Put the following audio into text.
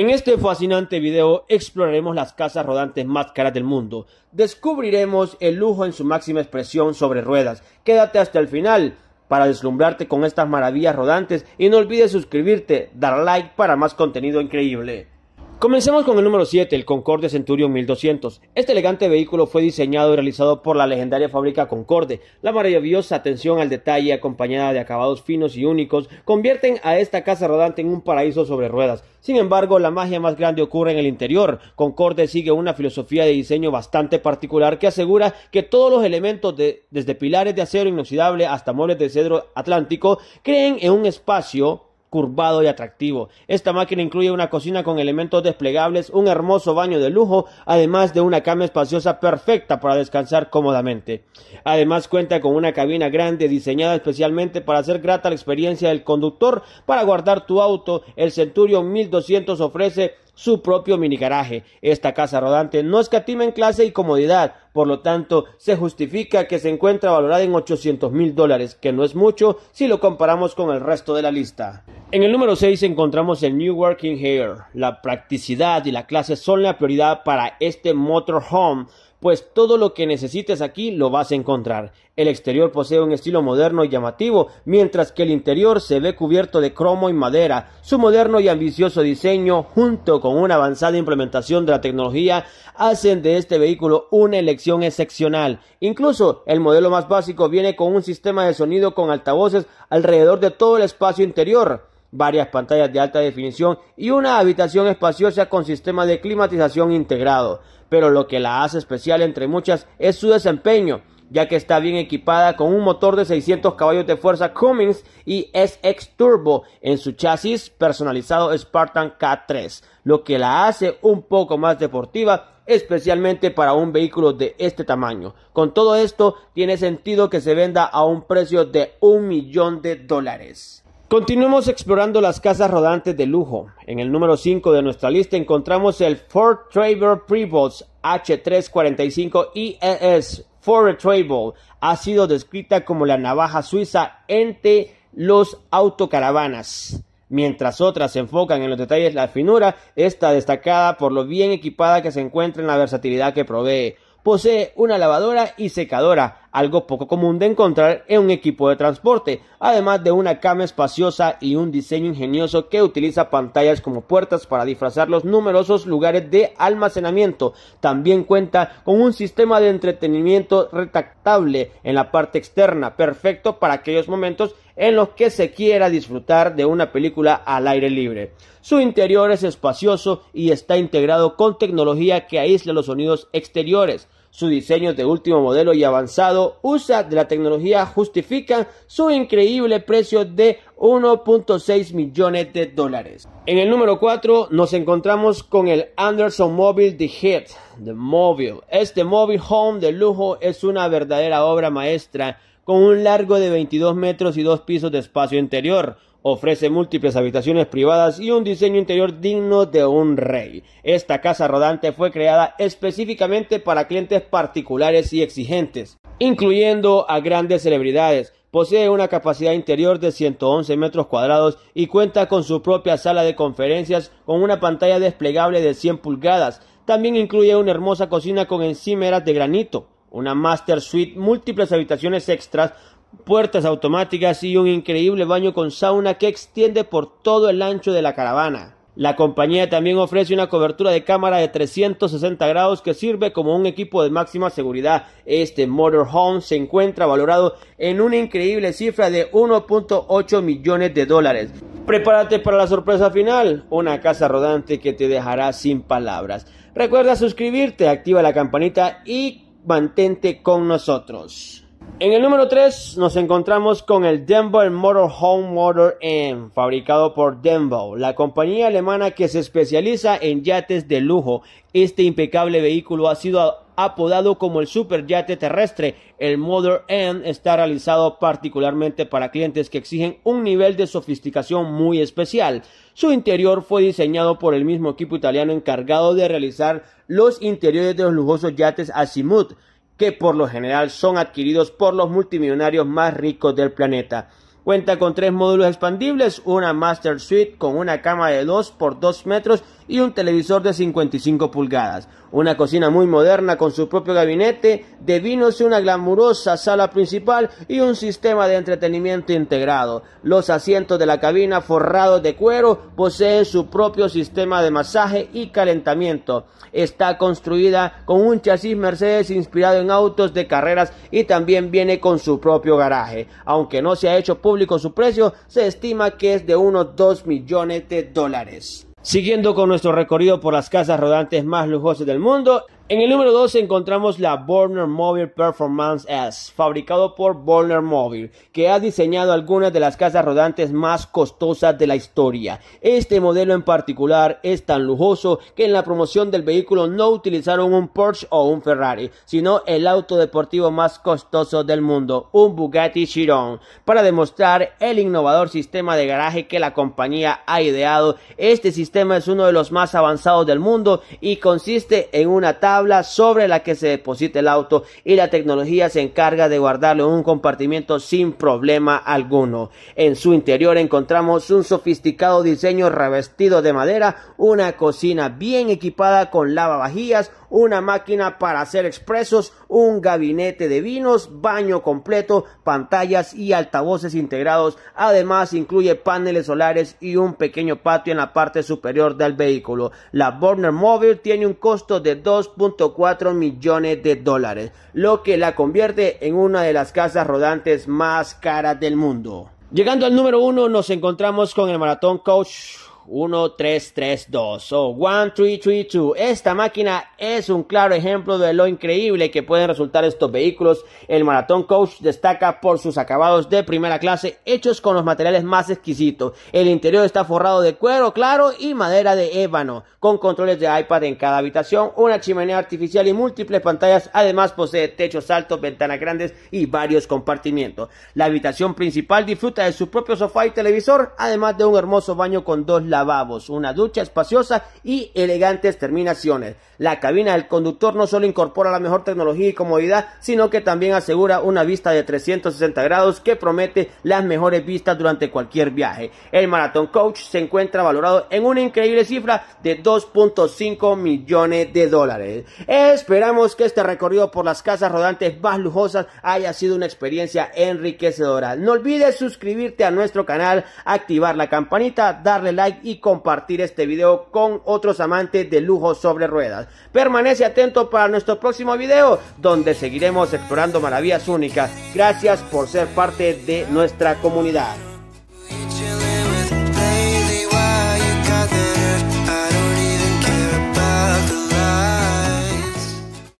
En este fascinante video exploraremos las casas rodantes más caras del mundo. Descubriremos el lujo en su máxima expresión sobre ruedas. Quédate hasta el final para deslumbrarte con estas maravillas rodantes y no olvides suscribirte, dar like para más contenido increíble. Comencemos con el número 7, el Concorde Centurion 1200. Este elegante vehículo fue diseñado y realizado por la legendaria fábrica Concorde. La maravillosa atención al detalle, acompañada de acabados finos y únicos, convierten a esta casa rodante en un paraíso sobre ruedas. Sin embargo, la magia más grande ocurre en el interior. Concorde sigue una filosofía de diseño bastante particular que asegura que todos los elementos, desde pilares de acero inoxidable hasta muebles de cedro atlántico, creen en un espacio curvado y atractivo. Esta máquina incluye una cocina con elementos desplegables, un hermoso baño de lujo, además de una cama espaciosa perfecta para descansar cómodamente. Además cuenta con una cabina grande diseñada especialmente para hacer grata la experiencia del conductor para guardar tu auto. El Centurion 1200 ofrece su propio mini garaje. Esta casa rodante no escatima en clase y comodidad, por lo tanto, se justifica que se encuentra valorada en 800 mil dólares, que no es mucho si lo comparamos con el resto de la lista. En el número 6 encontramos el New Working Hair. La practicidad y la clase son la prioridad para este motorhome, pues todo lo que necesites aquí lo vas a encontrar. El exterior posee un estilo moderno y llamativo, mientras que el interior se ve cubierto de cromo y madera. Su moderno y ambicioso diseño, junto con una avanzada implementación de la tecnología, hacen de este vehículo una elección excepcional. Incluso el modelo más básico viene con un sistema de sonido con altavoces alrededor de todo el espacio interior varias pantallas de alta definición y una habitación espaciosa con sistema de climatización integrado. Pero lo que la hace especial entre muchas es su desempeño, ya que está bien equipada con un motor de 600 caballos de fuerza Cummins y SX Turbo en su chasis personalizado Spartan K3, lo que la hace un poco más deportiva especialmente para un vehículo de este tamaño. Con todo esto, tiene sentido que se venda a un precio de un millón de dólares. Continuemos explorando las casas rodantes de lujo. En el número 5 de nuestra lista encontramos el Ford Traver Prevost H345 IES. E Ford Travel ha sido descrita como la navaja suiza entre los autocaravanas. Mientras otras se enfocan en los detalles, la finura está destacada por lo bien equipada que se encuentra en la versatilidad que provee. Posee una lavadora y secadora, algo poco común de encontrar en un equipo de transporte, además de una cama espaciosa y un diseño ingenioso que utiliza pantallas como puertas para disfrazar los numerosos lugares de almacenamiento. También cuenta con un sistema de entretenimiento retractable en la parte externa, perfecto para aquellos momentos en los que se quiera disfrutar de una película al aire libre. Su interior es espacioso y está integrado con tecnología que aísla los sonidos exteriores su diseño de último modelo y avanzado usa de la tecnología justifica su increíble precio de 1.6 millones de dólares. En el número 4 nos encontramos con el Anderson Mobile The Hit, The Mobile. Este móvil home de lujo es una verdadera obra maestra con un largo de 22 metros y dos pisos de espacio interior. Ofrece múltiples habitaciones privadas y un diseño interior digno de un rey. Esta casa rodante fue creada específicamente para clientes particulares y exigentes, incluyendo a grandes celebridades. Posee una capacidad interior de 111 metros cuadrados y cuenta con su propia sala de conferencias con una pantalla desplegable de 100 pulgadas. También incluye una hermosa cocina con encimeras de granito una master suite, múltiples habitaciones extras, puertas automáticas y un increíble baño con sauna que extiende por todo el ancho de la caravana. La compañía también ofrece una cobertura de cámara de 360 grados que sirve como un equipo de máxima seguridad. Este motorhome se encuentra valorado en una increíble cifra de 1.8 millones de dólares. Prepárate para la sorpresa final, una casa rodante que te dejará sin palabras. Recuerda suscribirte, activa la campanita y mantente con nosotros. En el número 3 nos encontramos con el Denver Home Motor M, fabricado por Denver, la compañía alemana que se especializa en yates de lujo. Este impecable vehículo ha sido apodado como el super yate terrestre. El Mother N está realizado particularmente para clientes que exigen un nivel de sofisticación muy especial. Su interior fue diseñado por el mismo equipo italiano encargado de realizar los interiores de los lujosos yates Azimuth, que por lo general son adquiridos por los multimillonarios más ricos del planeta. Cuenta con tres módulos expandibles, una Master Suite con una cama de 2 por 2 metros y un televisor de 55 pulgadas. Una cocina muy moderna con su propio gabinete de vinos y una glamurosa sala principal y un sistema de entretenimiento integrado. Los asientos de la cabina forrados de cuero poseen su propio sistema de masaje y calentamiento. Está construida con un chasis Mercedes inspirado en autos de carreras y también viene con su propio garaje. Aunque no se ha hecho público su precio, se estima que es de unos 2 millones de dólares. Siguiendo con nuestro recorrido por las casas rodantes más lujosas del mundo, en el número 2 encontramos la Borner Mobile Performance S, fabricado por Borner Mobile, que ha diseñado algunas de las casas rodantes más costosas de la historia. Este modelo en particular es tan lujoso que en la promoción del vehículo no utilizaron un Porsche o un Ferrari, sino el auto deportivo más costoso del mundo, un Bugatti Chiron, para demostrar el innovador sistema de garaje que la compañía ha ideado. Este sistema es uno de los más avanzados del mundo y consiste en una tabla sobre la que se deposita el auto y la tecnología se encarga de guardarlo en un compartimiento sin problema alguno. En su interior encontramos un sofisticado diseño revestido de madera, una cocina bien equipada con lavavajillas, una máquina para hacer expresos, un gabinete de vinos, baño completo, pantallas y altavoces integrados. Además incluye paneles solares y un pequeño patio en la parte superior del vehículo. La Burner Mobile tiene un costo de 2.4 millones de dólares, lo que la convierte en una de las casas rodantes más caras del mundo. Llegando al número uno, nos encontramos con el Maratón Coach 1332 o 1332. Esta máquina es un claro ejemplo de lo increíble que pueden resultar estos vehículos. El Maratón Coach destaca por sus acabados de primera clase hechos con los materiales más exquisitos. El interior está forrado de cuero claro y madera de ébano, con controles de iPad en cada habitación, una chimenea artificial y múltiples pantallas. Además posee techos altos, ventanas grandes y varios compartimientos. La habitación principal disfruta de su propio sofá y televisor, además de un hermoso baño con dos lados lavabos, una ducha espaciosa y elegantes terminaciones. La cabina del conductor no solo incorpora la mejor tecnología y comodidad, sino que también asegura una vista de 360 grados que promete las mejores vistas durante cualquier viaje. El Marathon Coach se encuentra valorado en una increíble cifra de 2.5 millones de dólares. Esperamos que este recorrido por las casas rodantes más lujosas haya sido una experiencia enriquecedora. No olvides suscribirte a nuestro canal, activar la campanita, darle like y y compartir este video con otros amantes de lujo sobre ruedas. Permanece atento para nuestro próximo video donde seguiremos explorando maravillas únicas. Gracias por ser parte de nuestra comunidad.